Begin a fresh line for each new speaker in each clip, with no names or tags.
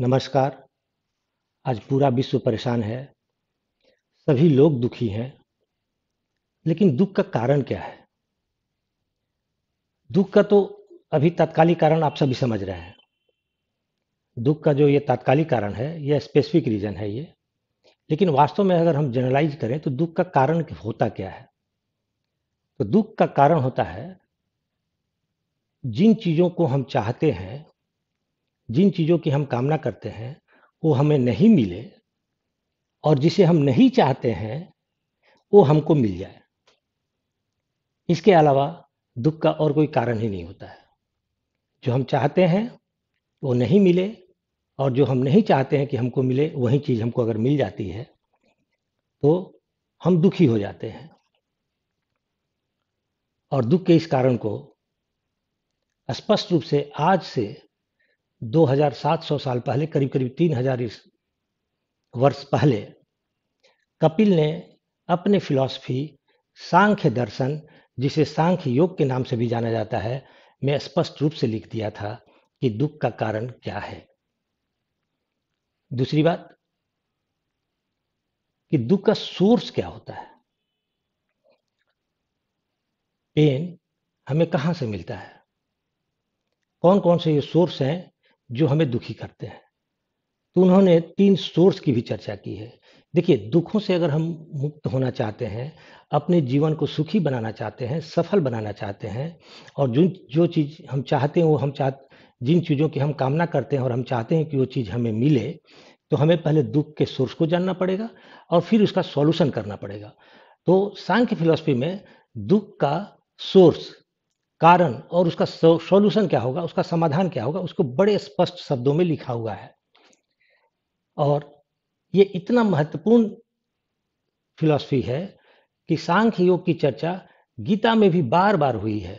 नमस्कार आज पूरा विश्व परेशान है सभी लोग दुखी हैं लेकिन दुख का कारण क्या है दुख का तो अभी तात्कालिक कारण आप सभी समझ रहे हैं दुख का जो ये तात्कालिक कारण है यह स्पेसिफिक रीजन है ये लेकिन वास्तव में अगर हम जनरलाइज करें तो दुख का कारण होता क्या है तो दुख का कारण होता है जिन चीज़ों को हम चाहते हैं जिन चीज़ों की हम कामना करते हैं वो हमें नहीं मिले और जिसे हम नहीं चाहते हैं वो हमको मिल जाए इसके अलावा दुख का और कोई कारण ही नहीं होता है जो हम चाहते हैं वो नहीं मिले और जो हम नहीं चाहते हैं कि हमको मिले वही चीज़ हमको अगर मिल जाती है तो हम दुखी हो जाते हैं और दुख के इस कारण को स्पष्ट रूप से आज से 2700 साल पहले करीब करीब 3000 वर्ष पहले कपिल ने अपने फिलॉसफी सांख्य दर्शन जिसे सांख्य योग के नाम से भी जाना जाता है में स्पष्ट रूप से लिख दिया था कि दुख का कारण क्या है दूसरी बात कि दुख का सोर्स क्या होता है पेन हमें कहां से मिलता है कौन कौन से ये सोर्स हैं जो हमें दुखी करते हैं तो उन्होंने तीन सोर्स की भी चर्चा की है देखिए दुखों से अगर हम मुक्त होना चाहते हैं अपने जीवन को सुखी बनाना चाहते हैं सफल बनाना चाहते हैं और जो जो चीज़ हम चाहते हैं वो हम चाह जिन चीज़ों की हम कामना करते हैं और हम चाहते हैं कि वो चीज़ हमें मिले तो हमें पहले दुख के सोर्स को जानना पड़ेगा और फिर उसका सॉल्यूशन करना पड़ेगा तो सांख्य फिलोसफी में दुख का सोर्स कारण और उसका सॉल्यूशन क्या होगा उसका समाधान क्या होगा उसको बड़े स्पष्ट शब्दों में लिखा हुआ है और ये इतना महत्वपूर्ण फिलॉसफी है कि सांख्य योग की चर्चा गीता में भी बार बार हुई है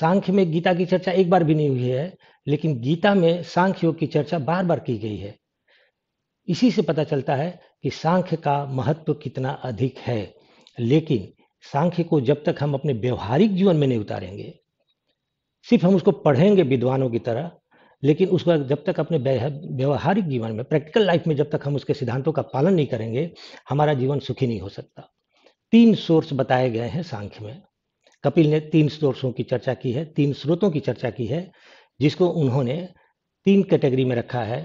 सांख्य में गीता की चर्चा एक बार भी नहीं हुई है लेकिन गीता में सांख्य योग की चर्चा बार बार की गई है इसी से पता चलता है कि सांख्य का महत्व कितना अधिक है लेकिन सांख्य को जब तक हम अपने व्यवहारिक जीवन में नहीं उतारेंगे सिर्फ हम उसको पढ़ेंगे विद्वानों की तरह लेकिन उसका जब तक अपने व्यवहारिक जीवन में प्रैक्टिकल लाइफ में जब तक हम उसके सिद्धांतों का पालन नहीं करेंगे हमारा जीवन सुखी नहीं हो सकता तीन सोर्स बताए गए हैं सांख्य में कपिल ने तीन सोर्सों की चर्चा की है तीन स्रोतों की चर्चा की है जिसको उन्होंने तीन कैटेगरी में रखा है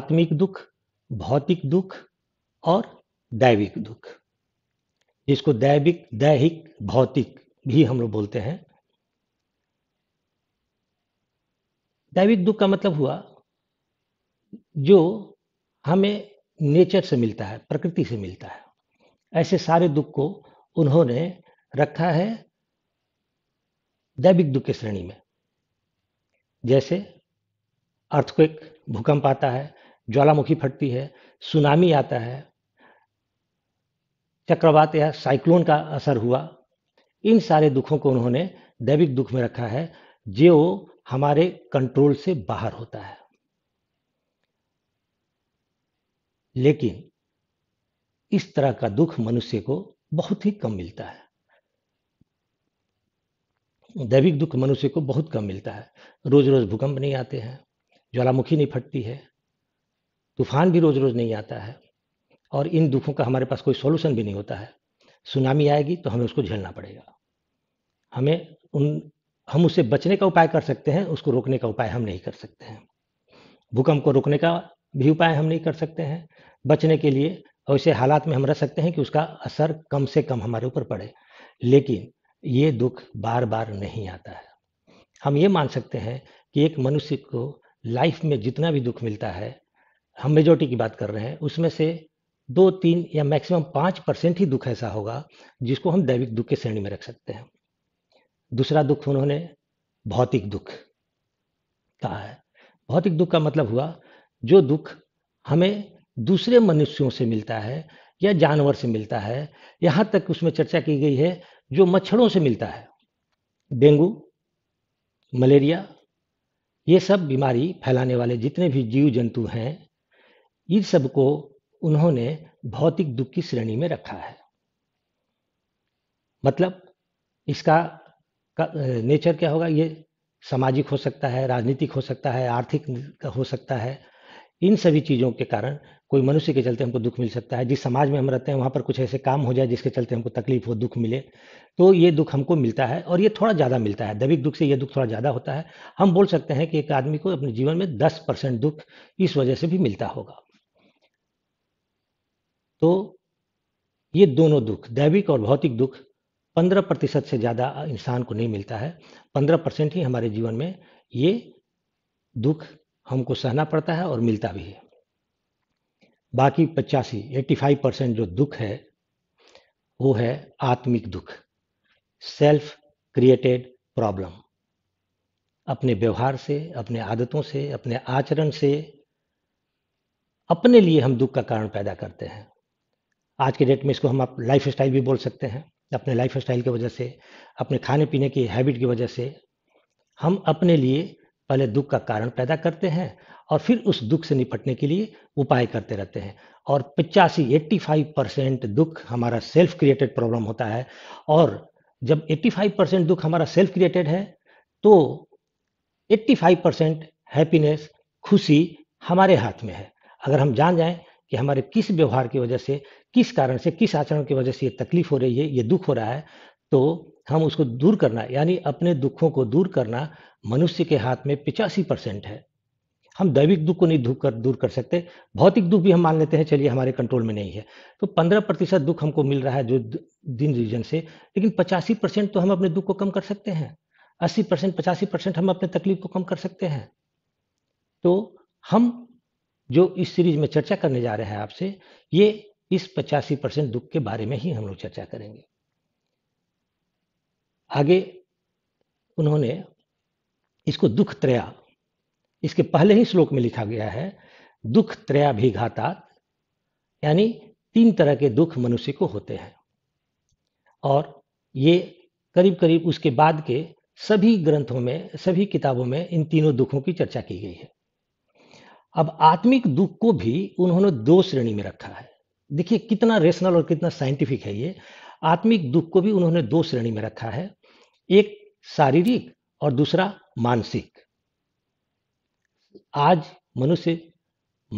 आत्मिक दुख भौतिक दुख और दैविक दुख जिसको दैविक दैहिक भौतिक भी हम लोग बोलते हैं दैविक दुख का मतलब हुआ जो हमें नेचर से मिलता है प्रकृति से मिलता है ऐसे सारे दुख को उन्होंने रखा है दैविक दुख की श्रेणी में जैसे अर्थक्वेक भूकंप आता है ज्वालामुखी फटती है सुनामी आता है चक्रवात या साइक्लोन का असर हुआ इन सारे दुखों को उन्होंने दैविक दुख में रखा है जो हमारे कंट्रोल से बाहर होता है लेकिन इस तरह का दुख मनुष्य को बहुत ही कम मिलता है दैविक दुख मनुष्य को बहुत कम मिलता है रोज रोज भूकंप नहीं आते हैं ज्वालामुखी नहीं फटती है तूफान भी रोज रोज नहीं आता है और इन दुखों का हमारे पास कोई सोल्यूशन भी नहीं होता है सुनामी आएगी तो हमें उसको झेलना पड़ेगा हमें उन हम उससे बचने का उपाय कर सकते हैं उसको रोकने का उपाय हम नहीं कर सकते हैं भूकंप को रोकने का भी उपाय हम नहीं कर सकते हैं बचने के लिए ऐसे हालात में हम रह सकते हैं कि उसका असर कम से कम हमारे ऊपर पड़े लेकिन ये दुख बार बार नहीं आता है हम ये मान सकते हैं कि एक मनुष्य को लाइफ में जितना भी दुख मिलता है हम मेजोरिटी की बात कर रहे हैं उसमें से दो तीन या मैक्सिमम पाँच परसेंट ही दुख ऐसा होगा जिसको हम दैविक दुख के श्रेणी में रख सकते हैं दूसरा दुख उन्होंने भौतिक दुख कहा है भौतिक दुख का मतलब हुआ जो दुख हमें दूसरे मनुष्यों से मिलता है या जानवर से मिलता है यहाँ तक उसमें चर्चा की गई है जो मच्छरों से मिलता है डेंगू मलेरिया ये सब बीमारी फैलाने वाले जितने भी जीव जंतु हैं इन सब को उन्होंने भौतिक दुख की श्रेणी में रखा है मतलब इसका का नेचर क्या होगा ये सामाजिक हो सकता है राजनीतिक हो सकता है आर्थिक हो सकता है इन सभी चीज़ों के कारण कोई मनुष्य के चलते हमको दुख मिल सकता है जिस समाज में हम रहते हैं वहाँ पर कुछ ऐसे काम हो जाए जिसके चलते हमको तकलीफ हो दुख मिले तो ये दुख हमको मिलता है और ये थोड़ा ज़्यादा मिलता है दैविक दुख से ये दुख थोड़ा ज़्यादा होता है हम बोल सकते हैं कि एक आदमी को अपने जीवन में दस परसेंट दुख इस वजह से भी मिलता होगा तो ये दोनों दुख दैविक और भौतिक दुख पंद्रह प्रतिशत से ज़्यादा इंसान को नहीं मिलता है पंद्रह परसेंट ही हमारे जीवन में ये दुख हमको सहना पड़ता है और मिलता भी है बाकी पचासी एट्टी फाइव परसेंट जो दुख है वो है आत्मिक दुख सेल्फ क्रिएटेड प्रॉब्लम अपने व्यवहार से अपने आदतों से अपने आचरण से अपने लिए हम दुख का कारण पैदा करते हैं आज के डेट में इसको हम आप लाइफ स्टाइल भी बोल सकते हैं अपने लाइफ स्टाइल की वजह से अपने खाने पीने की हैबिट की वजह से हम अपने लिए पहले दुख का कारण पैदा करते हैं और फिर उस दुख से निपटने के लिए उपाय करते रहते हैं और पचासी एट्टी फाइव परसेंट दुख हमारा सेल्फ क्रिएटेड प्रॉब्लम होता है और जब एट्टी फाइव परसेंट दुख हमारा सेल्फ क्रिएटेड है तो एट्टी फाइव परसेंट हैप्पीनेस खुशी हमारे हाथ में है अगर हम जान जाएं कि हमारे किस व्यवहार की वजह से किस कारण से किस आचरण की वजह से ये तकलीफ हो रही है ये दुख हो रहा है तो हम उसको दूर करना यानी अपने दुखों को दूर करना मनुष्य के हाथ में पिचासी परसेंट है हम दैविक दुख को नहीं कर दूर कर सकते भौतिक दुख भी हम मान लेते हैं चलिए हमारे कंट्रोल में नहीं है तो पंद्रह प्रतिशत दुख हमको मिल रहा है जो दिन रीजन से लेकिन पचासी परसेंट तो हम अपने दुख को कम कर सकते हैं अस्सी परसेंट पचासी परसेंट हम अपने तकलीफ को कम कर सकते हैं तो हम जो इस सीरीज में चर्चा करने जा रहे हैं आपसे ये इस पचासी परसेंट दुख के बारे में ही हम लोग चर्चा करेंगे आगे उन्होंने इसको दुख त्रया इसके पहले ही श्लोक में लिखा गया है दुख त्रया भी घाता यानी तीन तरह के दुख मनुष्य को होते हैं और ये करीब करीब उसके बाद के सभी ग्रंथों में सभी किताबों में इन तीनों दुखों की चर्चा की गई है अब आत्मिक दुख को भी उन्होंने दो श्रेणी में रखा है देखिए कितना रेशनल और कितना साइंटिफिक है ये आत्मिक दुख को भी उन्होंने दो श्रेणी में रखा है एक शारीरिक और दूसरा मानसिक आज मनुष्य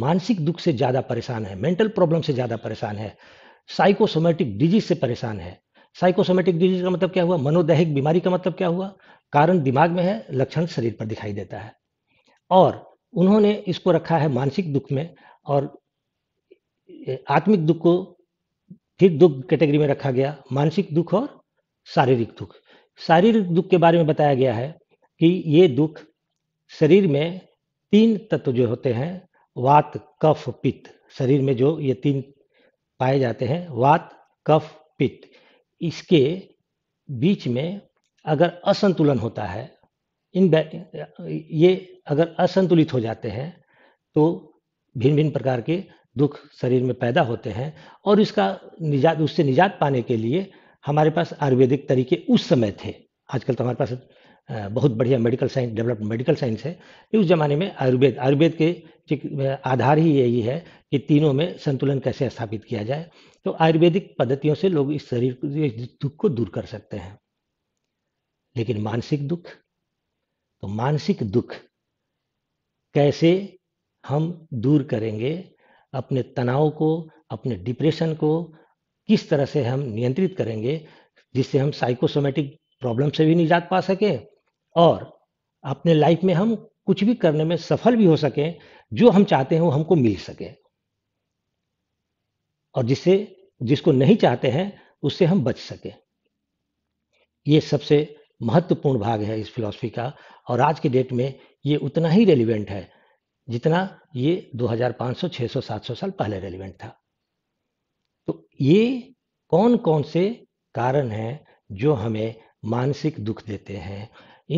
मानसिक दुख से ज़्यादा परेशान है मेंटल प्रॉब्लम से ज़्यादा परेशान है साइकोसोमेटिक डिजीज से परेशान है साइकोसोमेटिक डिजीज का मतलब क्या हुआ मनोदैहिक बीमारी का मतलब क्या हुआ कारण दिमाग में है लक्षण शरीर पर दिखाई देता है और उन्होंने इसको रखा है मानसिक दुख में और आत्मिक दुख को फिर दुख कैटेगरी में रखा गया मानसिक दुख और शारीरिक दुख शारीरिक दुख के बारे में बताया गया है कि ये दुख शरीर में तीन तत्व जो होते हैं वात कफ पित्त शरीर में जो ये तीन पाए जाते हैं वात कफ पित्त इसके बीच में अगर असंतुलन होता है इन ये अगर असंतुलित हो जाते हैं तो भिन्न भिन्न प्रकार के दुख शरीर में पैदा होते हैं और इसका निजात उससे निजात पाने के लिए हमारे पास आयुर्वेदिक तरीके उस समय थे आजकल तो हमारे पास बहुत बढ़िया medical science developed medical science है उस ज़माने में आयुर्वेद आयुर्वेद के आधार ही यही है कि तीनों में संतुलन कैसे स्थापित किया जाए तो आयुर्वेदिक पद्धतियों से लोग इस शरीर को दुख को दूर कर सकते हैं लेकिन मानसिक दुख तो मानसिक दुख कैसे हम दूर करेंगे अपने तनाव को अपने डिप्रेशन को किस तरह से हम नियंत्रित करेंगे जिससे हम साइकोसोमेटिक प्रॉब्लम से भी निजात पा सकें और अपने लाइफ में हम कुछ भी करने में सफल भी हो सकें जो हम चाहते हैं वो हमको मिल सके और जिससे जिसको नहीं चाहते हैं उससे हम बच सकें ये सबसे महत्वपूर्ण भाग है इस फिलॉसफी का और आज के डेट में ये उतना ही रेलिवेंट है जितना ये 2500, 600, 700 साल पहले रेलिवेंट था तो ये कौन कौन से कारण हैं जो हमें मानसिक दुख देते हैं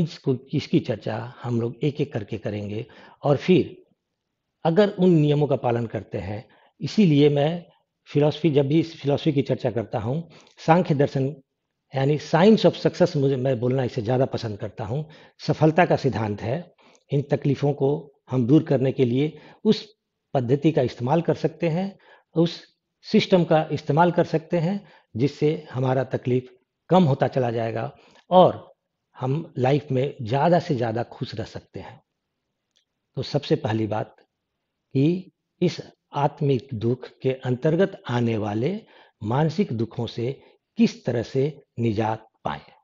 इसको इसकी चर्चा हम लोग एक एक करके करेंगे और फिर अगर उन नियमों का पालन करते हैं इसीलिए मैं फिलॉसफी जब भी इस फिलॉसफी की चर्चा करता हूँ सांख्य दर्शन यानी साइंस ऑफ सक्सेस मुझे मैं बोलना इसे ज़्यादा पसंद करता हूँ सफलता का सिद्धांत है इन तकलीफ़ों को हम दूर करने के लिए उस पद्धति का इस्तेमाल कर सकते हैं उस सिस्टम का इस्तेमाल कर सकते हैं जिससे हमारा तकलीफ कम होता चला जाएगा और हम लाइफ में ज़्यादा से ज़्यादा खुश रह सकते हैं तो सबसे पहली बात कि इस आत्मिक दुख के अंतर्गत आने वाले मानसिक दुखों से किस तरह से निजात पाएं